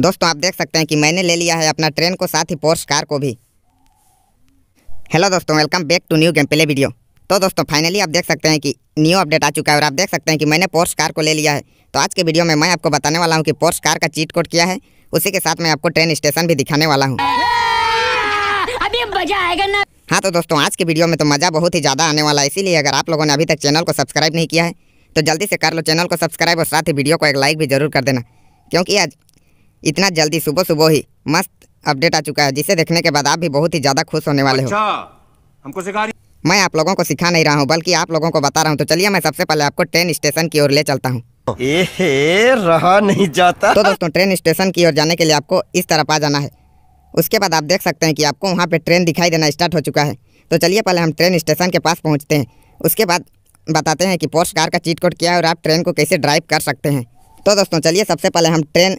दोस्तों आप देख सकते हैं कि मैंने ले लिया है अपना ट्रेन को साथ ही पोर्स कार को भी हेलो दोस्तों welcome back to new game play video तो दोस्तों फाइनली आप देख सकते हैं कि न्यू अपडेट आ चुका है और आप देख सकते हैं कि मैंने पोर्स कार को ले लिया है तो आज के वीडियो में मैं आपको बताने वाला हूँ कि पोर्स कार का चीट कोड किया है उसी के साथ मैं आपको ट्रेन स्टेशन भी दिखाने वाला हूँ अभी मजा आएगा हाँ तो दोस्तों आज के वीडियो में तो मज़ा बहुत ही ज़्यादा आने वाला है इसीलिए अगर आप लोगों ने अभी तक चैनल को सब्सक्राइब नहीं किया है तो जल्दी से कर लो चैनल को सब्सक्राइब और साथ ही वीडियो को एक लाइक भी जरूर कर देना क्योंकि आज इतना जल्दी सुबह सुबह ही मस्त अपडेट आ चुका है जिसे देखने के बाद आप भी बहुत ही ज़्यादा खुश होने वाले अच्छा, हो हमको मैं आप लोगों को सिखा नहीं रहा हूँ बल्कि आप लोगों को बता रहा हूँ तो चलिए मैं सबसे पहले आपको ट्रेन स्टेशन की ओर ले चलता हूँ रहा नहीं जाता तो दोस्तों ट्रेन स्टेशन की ओर जाने के लिए आपको इस तरफ आ जाना है उसके बाद आप देख सकते हैं कि आपको वहाँ पे ट्रेन दिखाई देना स्टार्ट हो चुका है तो चलिए पहले हम ट्रेन स्टेशन के पास पहुँचते हैं उसके बाद बताते हैं कि पोस्ट कार का चीट कोड क्या है और आप ट्रेन को कैसे ड्राइव कर सकते हैं तो दोस्तों चलिए सबसे पहले हम ट्रेन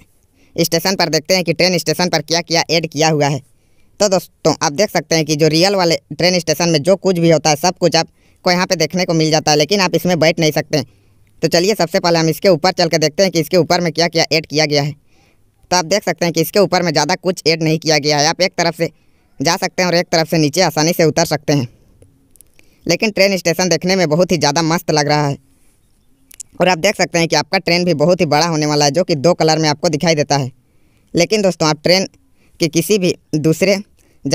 स्टेशन पर देखते हैं कि ट्रेन स्टेशन पर क्या क्या ऐड किया हुआ है तो दोस्तों आप देख सकते हैं कि जो रियल वाले ट्रेन स्टेशन में जो कुछ भी होता है सब कुछ आपको यहाँ पर देखने को मिल जाता है लेकिन आप इसमें बैठ नहीं सकते तो चलिए सबसे पहले हम इसके ऊपर चल के देखते हैं कि इसके ऊपर में क्या क्या ऐड किया गया है तो आप देख सकते हैं कि इसके ऊपर में ज़्यादा कुछ ऐड नहीं किया गया है आप एक तरफ से जा सकते हैं और एक तरफ से नीचे आसानी से उतर सकते हैं लेकिन ट्रेन स्टेशन देखने में बहुत ही ज़्यादा मस्त लग रहा है और आप देख सकते हैं कि आपका ट्रेन भी बहुत ही बड़ा होने वाला है जो कि दो कलर में आपको दिखाई देता है लेकिन दोस्तों आप ट्रेन के किसी भी दूसरे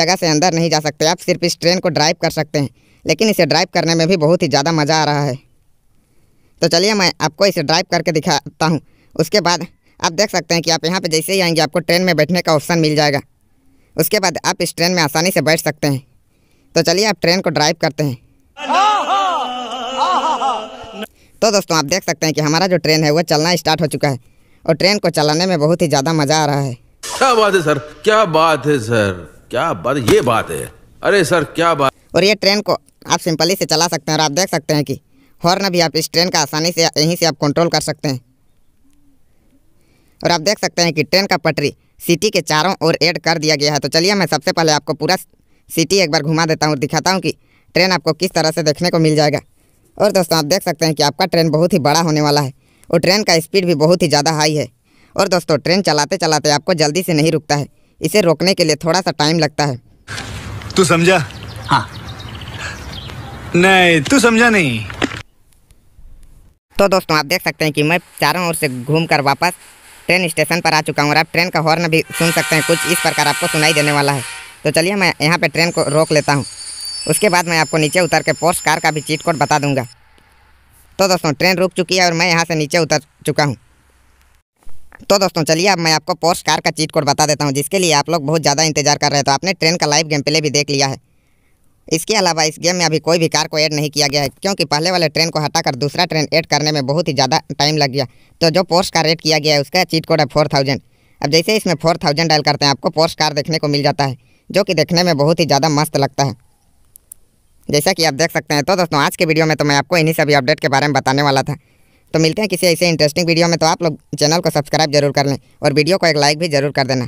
जगह से अंदर नहीं जा सकते आप सिर्फ इस ट्रेन को ड्राइव कर सकते हैं लेकिन इसे ड्राइव करने में भी बहुत ही ज़्यादा मज़ा आ रहा है तो चलिए मैं आपको इसे ड्राइव करके दिखाता हूँ उसके बाद आप देख सकते हैं कि आप यहाँ पर जैसे ही आएंगे आपको ट्रेन में बैठने का ऑप्शन मिल जाएगा उसके बाद आप इस ट्रेन में आसानी से बैठ सकते हैं तो चलिए आप ट्रेन को ड्राइव करते हैं तो दोस्तों आप देख सकते हैं कि हमारा जो ट्रेन है वह चलना स्टार्ट हो चुका है और ट्रेन को चलाने में बहुत ही ज़्यादा मज़ा आ रहा है क्या बात है सर क्या बात है सर क्या बात ये बात है अरे सर क्या बात और ये ट्रेन को आप सिंपली से चला सकते हैं और आप देख सकते हैं कि हॉर्न भी आप इस ट्रेन का आसानी से यहीं से आप कंट्रोल कर सकते हैं और आप देख सकते हैं कि ट्रेन का पटरी सिटी के चारों ओर ऐड कर दिया गया है तो चलिए मैं सबसे पहले आपको पूरा सिटी एक बार घुमा देता हूँ दिखाता हूँ कि ट्रेन आपको किस तरह से देखने को मिल जाएगा और दोस्तों आप देख सकते हैं कि आपका ट्रेन बहुत ही बड़ा होने वाला है और ट्रेन का स्पीड भी बहुत ही ज़्यादा हाई है और दोस्तों ट्रेन चलाते चलाते आपको जल्दी से नहीं रुकता है इसे रोकने के लिए थोड़ा सा टाइम लगता है तू समझा हाँ नहीं तू समझा नहीं तो दोस्तों आप देख सकते हैं कि मैं चारों ओर से घूम कर वापस ट्रेन स्टेशन पर आ चुका हूँ और आप ट्रेन का हॉर्न भी सुन सकते हैं कुछ इस प्रकार आपको सुनाई देने वाला है तो चलिए मैं यहाँ पे ट्रेन को रोक लेता हूँ उसके बाद मैं आपको नीचे उतर के पोर्स कार का भी चीट कोड बता दूंगा तो दोस्तों ट्रेन रुक चुकी है और मैं यहाँ से नीचे उतर चुका हूँ तो दोस्तों चलिए अब मैं आपको पोर्स कार का चीट कोड बता देता हूँ जिसके लिए आप लोग बहुत ज़्यादा इंतजार कर रहे तो आपने ट्रेन का लाइव गेम प्ले भी देख लिया है इसके अलावा इस गेम में अभी कोई भी कार को ऐड नहीं किया गया है क्योंकि पहले वाले ट्रेन को हटाकर दूसरा ट्रेन ऐड करने में बहुत ही ज़्यादा टाइम लग गया तो जो पोर्स कार ऐड किया गया है उसका चीट कोड है फोर थाउजेंड अब जैसे इसमें फोर थाउजेंड डायल करते हैं आपको पोर्स कार देखने को मिल जाता है जो कि देखने में बहुत ही ज़्यादा मस्त लगता है जैसा कि आप देख सकते हैं तो दोस्तों आज के वीडियो में तो मैं आपको इन्हीं सभी अपडेट के बारे में बताने वाला था तो मिलते हैं किसी ऐसे इंटरेस्टिंग वीडियो में तो आप लोग चैनल को सब्सक्राइब जरूर कर लें और वीडियो को एक लाइक भी जरूर कर देना